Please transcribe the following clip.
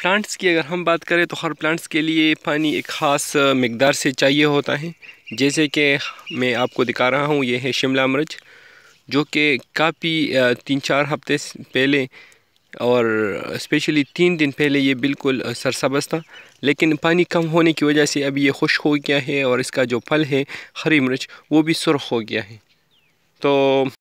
plants की अगर हम बात करें तो हर प्लांट्स के लिए पानी एक ख़ास मकदार से चाहिए होता है जैसे कि मैं आपको दिखा रहा हूँ ये है शिमला मिर्च जो कि काफ़ी तीन चार हफ्ते पहले और स्पेशली तीन दिन पहले ये बिल्कुल सरसब्ज था लेकिन पानी कम होने की वजह से अभी ये खुश हो गया है और इसका जो फल है हरी मिर्च वो भी सुरख हो गया है तो